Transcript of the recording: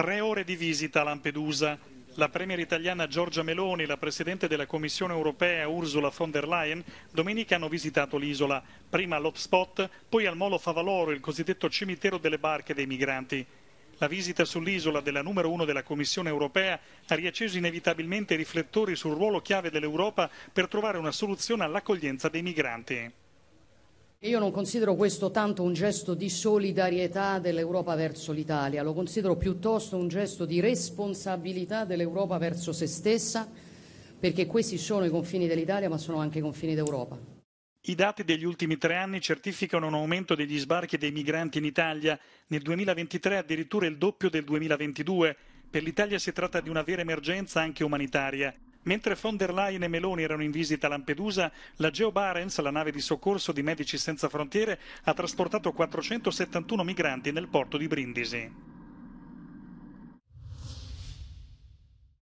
Tre ore di visita a Lampedusa. La premier italiana Giorgia Meloni e la presidente della Commissione europea Ursula von der Leyen domenica hanno visitato l'isola, prima all'hotspot, poi al Molo Favaloro, il cosiddetto cimitero delle barche dei migranti. La visita sull'isola della numero uno della Commissione europea ha riacceso inevitabilmente i riflettori sul ruolo chiave dell'Europa per trovare una soluzione all'accoglienza dei migranti. Io non considero questo tanto un gesto di solidarietà dell'Europa verso l'Italia, lo considero piuttosto un gesto di responsabilità dell'Europa verso se stessa, perché questi sono i confini dell'Italia, ma sono anche i confini d'Europa. I dati degli ultimi tre anni certificano un aumento degli sbarchi dei migranti in Italia, nel 2023 addirittura il doppio del 2022. Per l'Italia si tratta di una vera emergenza anche umanitaria. Mentre von der Leyen e Meloni erano in visita a Lampedusa, la Geo Barents, la nave di soccorso di Medici Senza Frontiere, ha trasportato 471 migranti nel porto di Brindisi.